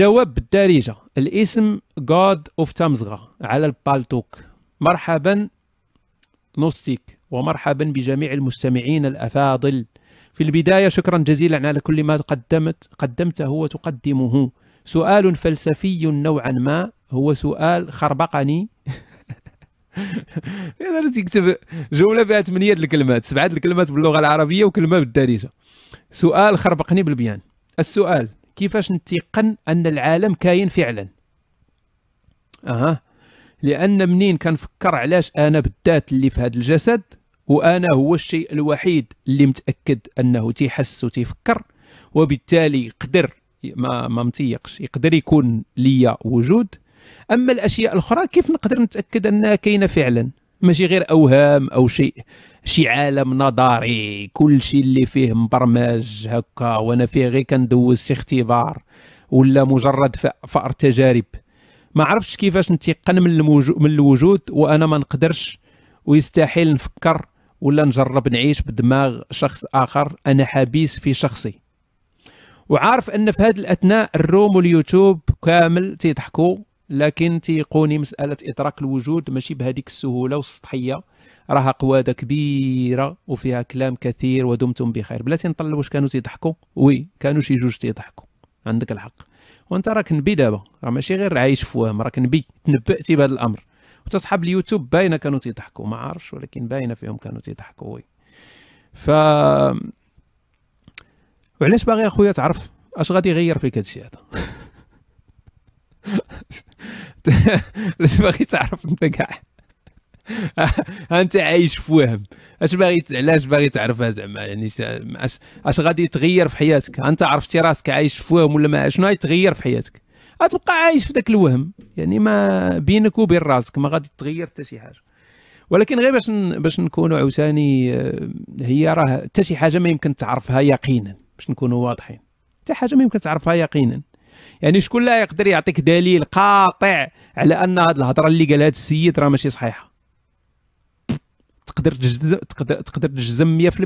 جواب بالدارجة الاسم God of تمزغة على البالتوك مرحبا نوستيك ومرحبا بجميع المستمعين الأفاضل في البداية شكرا جزيلا على كل ما قدمت قدمته وتقدمه سؤال فلسفي نوعا ما هو سؤال خربقني تقدر تكتب جمله فيها ثمانيه الكلمات سبعه الكلمات باللغه العربيه وكلمه بالدارجه سؤال خربقني بالبيان السؤال كيفاش نتيقن ان العالم كاين فعلا اها لان منين كنفكر علاش انا بالذات اللي في هذا الجسد وانا هو الشيء الوحيد اللي متاكد انه تيحس وتيفكر وبالتالي يقدر ما ما متيقش يقدر يكون ليا وجود اما الاشياء الاخرى كيف نقدر نتاكد انها كاينه فعلا ماشي غير اوهام او شيء شي عالم نظري كل شيء اللي فيه مبرمج هكا وانا فيه غير كندوز شي اختبار ولا مجرد فأر تجارب ما عرفتش كيفاش نتيقن من, من الوجود وانا ما نقدرش ويستحيل نفكر ولا نجرب نعيش بدماغ شخص اخر انا حبيس في شخصي وعارف ان في هذه الاثناء الروم واليوتيوب كامل تيضحكوا لكن تيقوني مساله ادراك الوجود ماشي بهذيك السهوله والسطحيه راها قواده كبيره وفيها كلام كثير ودمتم بخير بلاتي نطلب واش كانوا تيضحكوا وي كانوا شي جوج تيضحكوا عندك الحق وانت راك نبي دابا راه ماشي غير عايش في وهم راك نبي تنبأتي بهذا الامر وتصحاب صحاب اليوتيوب باينه كانوا تيضحكوا ما عارفش ولكن باينه فيهم كانوا تيضحكوا وي ف وعلاش باغي اخويا تعرف اش غادي يغير فيك هادشي هذا علاش باغي تعرف انت كاع انت عايش في وهم اش باغي علاش باغي تعرفها زعما يعني اش اش غادي يتغير في حياتك انت عرفتي راسك عايش في وهم ولا ما شنو يتغير في حياتك غتبقى عايش في ذاك الوهم يعني ما بينك وبين راسك ما غادي تغير حتى شي حاجه ولكن غير باش باش نكونوا عاوتاني آه، هي راه حتى شي حاجه ما يمكن تعرفها يقينا باش نكونوا واضحين حتى حاجه ما يمكن تعرفها يقينا يعني شكون لا يقدر يعطيك دليل قاطع على ان هذه الهضره اللي قالها هذا السيد راه ماشي صحيحه تقدر تجزم تقدر تجزم 100%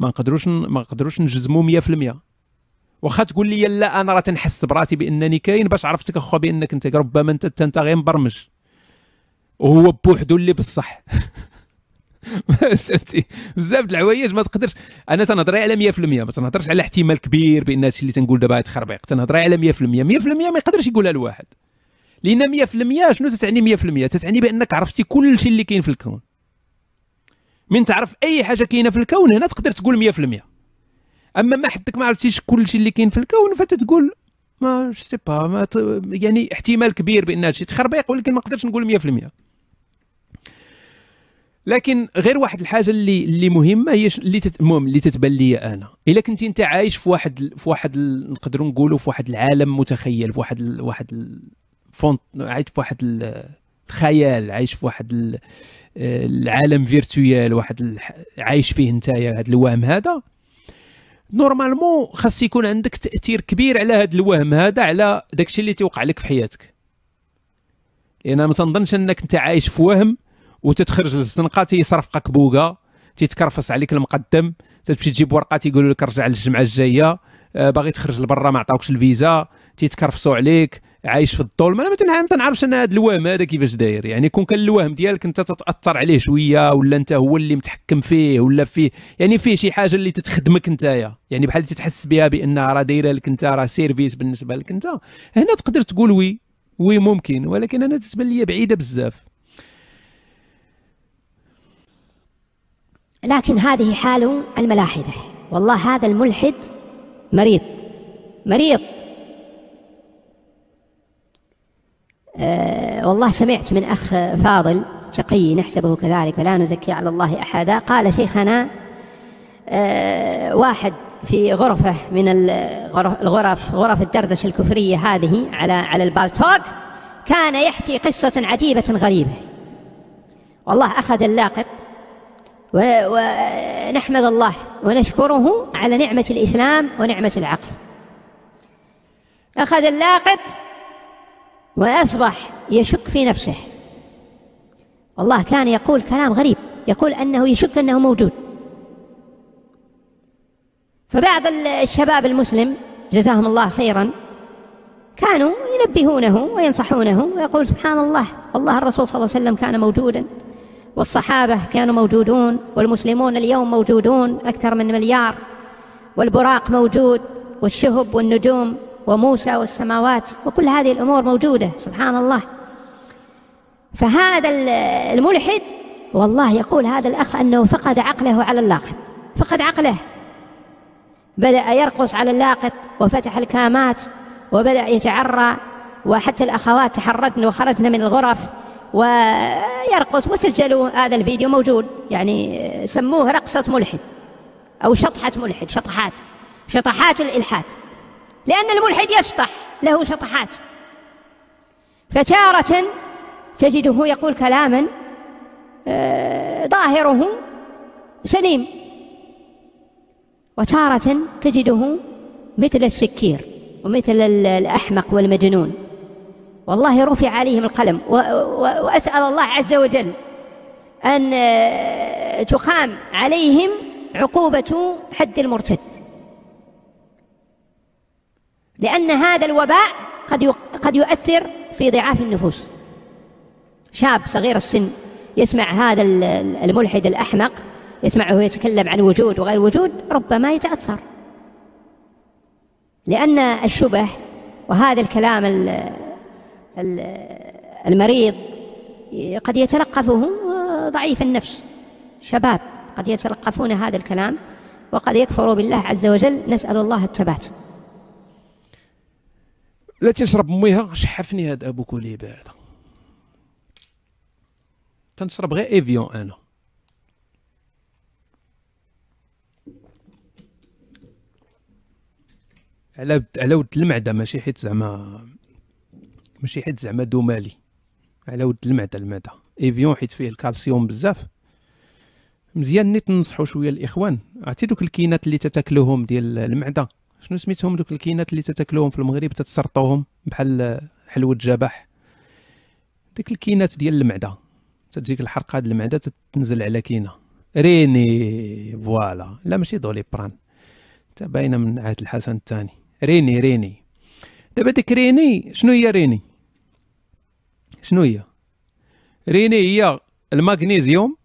ما نقدروش ما نقدروش نجزمو 100% واخا تقول لي لا انا راه تنحس براسي بانني كاين باش عرفتك اخو بانك انت ربما انت انت, انت غير مبرمج وهو بوحدو اللي بصح فهمتي بزاف د العوايج ما تقدرش انا تنهضر على 100% ما تنهضرش على احتمال كبير بان هادشي اللي تنقول دابا تخربيق تنهضر على 100% 100% ما يقدرش يقولها الواحد لان 100% شنو تتعني 100% تتعني بانك عرفتي كل شيء اللي كاين في الكون من تعرف اي حاجه كاينه في الكون هنا تقدر تقول 100% اما ما حدك ما عرفتيش كل شيء اللي كاين في الكون فتتقول ما سي با ما ت... يعني احتمال كبير بان الشيء تخربيق ولكن ما نقدرش نقول 100% لكن غير واحد الحاجه اللي اللي مهمه هي اللي تت... المهم اللي تتبان لي انا الا كنت انت عايش في واحد في واحد نقدروا نقولوا في واحد العالم متخيل في واحد ال... واحد ال... فونت عايش في واحد ال... خيال عايش في واحد العالم فيرتويال واحد عايش فيه نتايا هذا الوهم هذا نورمالمون خاص يكون عندك تاثير كبير على هذا الوهم هذا على داكشي اللي تيوقع لك في حياتك لان ما تنظنش انك انت عايش في وهم وتتخرج للزنقه تيصرفقك بوكا تيتكرفص عليك المقدم تمشي تجيب ورقه تيقولوا لك رجع للجمعه الجايه آه، باغي تخرج لبرا ما عطاوكش الفيزا تيتكرفصوا عليك عايش في الظلم انا ما تنعرفش انا هذا الوهم هذا كيفاش داير يعني كون كان الوهم ديالك انت تتاثر عليه شويه ولا انت هو اللي متحكم فيه ولا فيه يعني فيه شي حاجه اللي تتخدمك انتيا يعني بحال تتحس بها بانها راه دايره لك انت راه سيرفيس بالنسبه لك انت هنا تقدر تقول وي وي ممكن ولكن انا تتبان لي بعيده بزاف لكن هذه حال الملاحده والله هذا الملحد مريض مريض آه، والله سمعت من أخ فاضل شقي نحسبه كذلك ولا نزكي على الله أحدا قال شيخنا آه، واحد في غرفة من الغرف غرف الدردشة الكفرية هذه على على البالتوك كان يحكي قصة عجيبة غريبة والله أخذ اللاقط ونحمد الله ونشكره على نعمة الإسلام ونعمة العقل أخذ اللاقط وأصبح يشك في نفسه والله كان يقول كلام غريب يقول أنه يشك أنه موجود فبعض الشباب المسلم جزاهم الله خيرا كانوا ينبهونه وينصحونه ويقول سبحان الله والله الرسول صلى الله عليه وسلم كان موجودا والصحابة كانوا موجودون والمسلمون اليوم موجودون أكثر من مليار والبراق موجود والشهب والنجوم وموسى والسماوات وكل هذه الأمور موجودة سبحان الله فهذا الملحد والله يقول هذا الأخ أنه فقد عقله على اللاقط فقد عقله بدأ يرقص على اللاقط وفتح الكامات وبدأ يتعرى وحتى الأخوات تحرجن وخرجن من الغرف ويرقص وسجلوا هذا الفيديو موجود يعني سموه رقصة ملحد أو شطحة ملحد شطحات شطحات الإلحاد لأن الملحد يسطح له شطحات فتارة تجده يقول كلاما آه، ظاهره سليم وتارة تجده مثل السكير ومثل الأحمق والمجنون والله رفع عليهم القلم وأسأل الله عز وجل أن آه، تقام عليهم عقوبة حد المرتد لأن هذا الوباء قد قد يؤثر في ضعاف النفوس شاب صغير السن يسمع هذا الملحد الأحمق يسمعه يتكلم عن وجود وغير وجود ربما يتأثر لأن الشبه وهذا الكلام المريض قد يتلقفه ضعيف النفس شباب قد يتلقفون هذا الكلام وقد يكفروا بالله عز وجل نسأل الله التبات لا تنشرب ميها شحفني هاد ابو كليبه هذا تنشرب غير ايفيون انا على على ود المعده ماشي حيت زعما ماشي حيت زعما دومالي على ود المعده المعده ايفيون حيت فيه الكالسيوم بزاف مزيان نيت ننصحوا شويه الاخوان عرفتي دوك الكينات اللي تتاكلوهم ديال المعده شنو سميتهم دوك الكينات اللي تتاكلوهم في المغرب تتسرطوهم بحال حلوة جبح ديك الكينات ديال المعده تجيك الحرقه ديال المعده تتنزل على كينه ريني فوالا لا ماشي دوليبران تا باينه من عهد الحسن الثاني ريني ريني دابا ديك ريني شنو هي ريني شنو هي ريني هي المغنيسيوم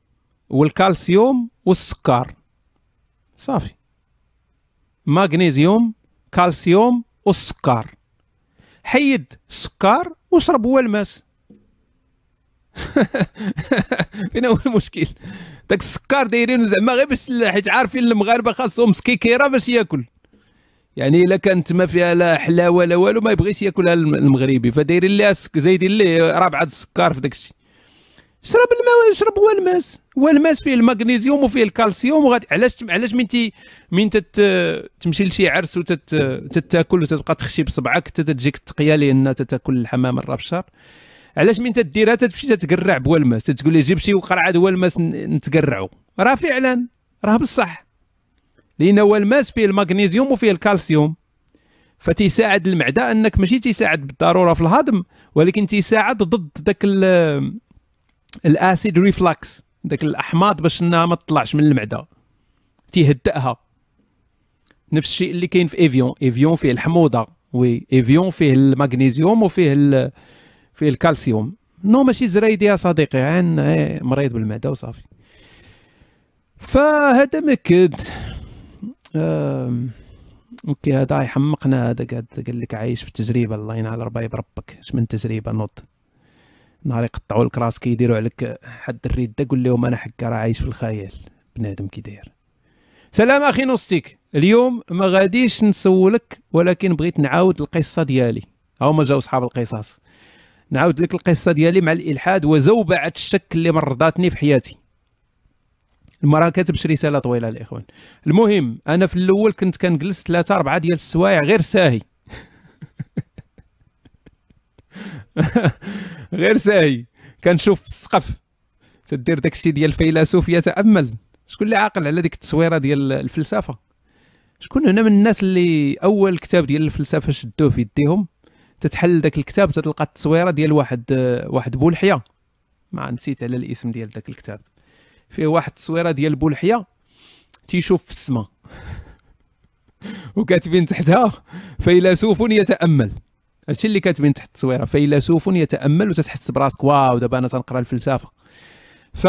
والكالسيوم والسكر صافي مغنيزيوم كالسيوم والسكر حيد السكر واشرب هو الماس فين هو المشكل داك السكر دايرينو زعما غير باش حيت عارفين المغاربه خاصهم سكيكيره باش ياكل يعني الا كانت ما فيها لا حلاوه لا والو ما يبغيش ياكلها المغربي فدايرين لها زايدين ليه رابعه السكر في داك شرب الماء شرب والماس والماس فيه المغنيزيوم وفيه الكالسيوم وغادي علاش علاش من تي من تت... تمشي لشي عرس وتتاكل وتبقى تخشي بصبعك تتجيك التقيه لان تتاكل الحمام الربشار علاش من تديرها تتمشي تتقرع الماس تتقول لي جيب شي وقرعه والماس نتقرعوا راه فعلا راه بصح لان والماس فيه المغنيزيوم وفيه الكالسيوم فتيساعد المعده انك ماشي تيساعد بالضروره في الهضم ولكن تيساعد ضد داك الاسيد ريفلاكس داك الاحماض باش انها ما تطلعش من المعده تيهدئها نفس الشيء اللي كاين في ايفيون ايفيون فيه الحموضه وي ايفيون فيه المغنيسيوم وفيه ال... فيه الكالسيوم نو ماشي زرايدي يا صديقي عن إيه، مريض بالمعده وصافي فهذا مكد أم... اوكي هذا يحمقنا هذا قال لك عايش في تجربه الله ينعل ربي بربك اش من تجربه نوض نهار يقطعوا لك راسك يديروا عليك حد الرده قول لهم انا حكا راه عايش في الخيال بنادم كي داير سلام اخي نوستيك اليوم ما غاديش نسولك ولكن بغيت نعاود القصه ديالي هاو ما جاو صحاب القصص نعاود لك القصه ديالي مع الالحاد وزوبعه الشك اللي مرضاتني في حياتي المراه كتبش رساله طويله الاخوان المهم انا في الاول كنت كنجلس ثلاثه اربعه ديال السوايع غير ساهي غير ساهي كنشوف السقف تدير داكشي ديال الفيلسوف يتامل شكون اللي عاقل على ديك التصويره ديال الفلسفه شكون هنا من الناس اللي اول كتاب ديال الفلسفه شدوه في يديهم تتحل داك الكتاب تتلقى التصويره ديال واحد واحد بولحيه ما نسيت على الاسم ديال داك الكتاب فيه واحد التصويره ديال بولحيه تيشوف في السماء وكاتبين تحتها فيلسوف يتامل هادشي اللي كاتبين تحت التصويره فيلسوف يتامل وتتحس براسك واو دابا انا تنقرا الفلسفه ف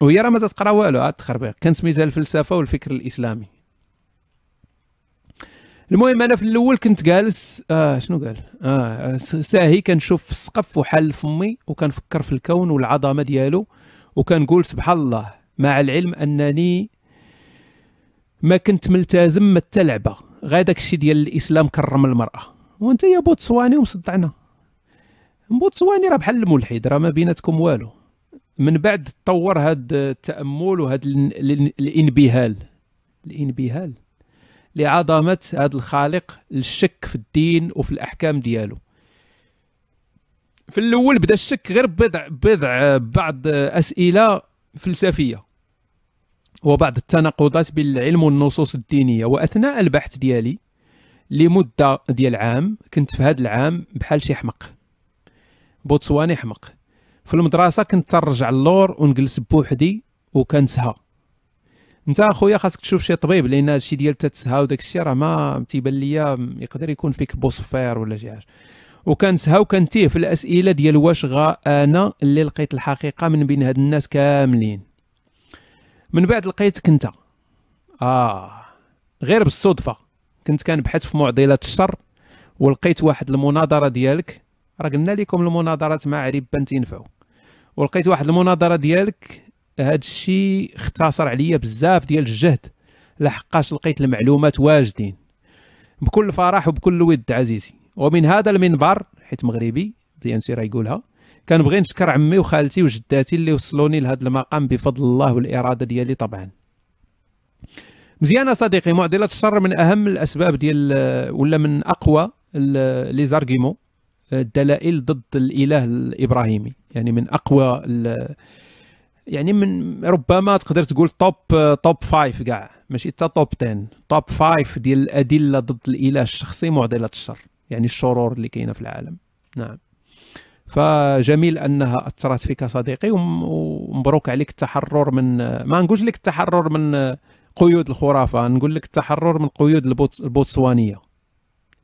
وهي راه ما تتقرا والو عاد تخربيق كان سميتها الفلسفه والفكر الاسلامي المهم انا في الاول كنت جالس آه شنو قال آه ساهي كنشوف في السقف وحال فمي وكنفكر في الكون والعظمه ديالو وكنقول سبحان الله مع العلم انني ما كنت ملتزم حتى لعبه غير داكشي ديال الاسلام كرم المراه وانت يا بوتسواني ومصدعنا بوتسواني راه بحال الملحد راه ما بيناتكم والو من بعد تطور هاد التامل وهاد الانبهال الانبهال لعظمه هاد الخالق الشك في الدين وفي الاحكام ديالو في الاول بدا الشك غير بضع بضع بعض اسئله فلسفيه وبعض التناقضات بين العلم والنصوص الدينيه واثناء البحث ديالي لمده ديال عام كنت في هذا العام بحال شي حمق بوتسواني حمق في المدرسه كنت ترجع اللور ونجلس بوحدي وكنسها انت اخويا خاصك تشوف شي طبيب لان هادشي ديال تتسها وداك الشيء راه ما تيبان ليا يقدر يكون فيك بوصفير ولا شي حاجه وكنسها وكنتيه في الاسئله ديال واش غا انا اللي لقيت الحقيقه من بين هاد الناس كاملين من بعد لقيتك انت اه غير بالصدفه كنت كنبحث في معضله الشر ولقيت واحد المناظره ديالك راه قلنا لكم المناظرات مع عريب بان تنفعوا ولقيت واحد المناظره ديالك هاد الشيء اختصر عليا بزاف ديال الجهد لحقاش لقيت المعلومات واجدين بكل فرح وبكل ود عزيزي ومن هذا المنبر حيت مغربي بلي راه يقولها كنبغي نشكر عمي وخالتي وجداتي اللي وصلوني لهذا المقام بفضل الله والاراده ديالي طبعا مزيانه صديقي معضله الشر من اهم الاسباب ديال ولا من اقوى لي زارغيمو الدلائل ضد الاله الابراهيمي يعني من اقوى يعني من ربما تقدر تقول توب توب فايف كاع ماشي حتى توب 10 توب فايف ديال الادله ضد الاله الشخصي معضله الشر يعني الشرور اللي كاينه في العالم نعم فجميل انها اثرت فيك صديقي ومبروك عليك التحرر من ما نقولش لك التحرر من قيود الخرافه نقول لك التحرر من قيود البوت... البوتسوانيه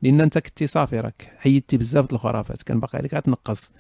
لان انت كنتي صافي راك حيدتي بزاف الخرافات كان باقي عليك غتنقص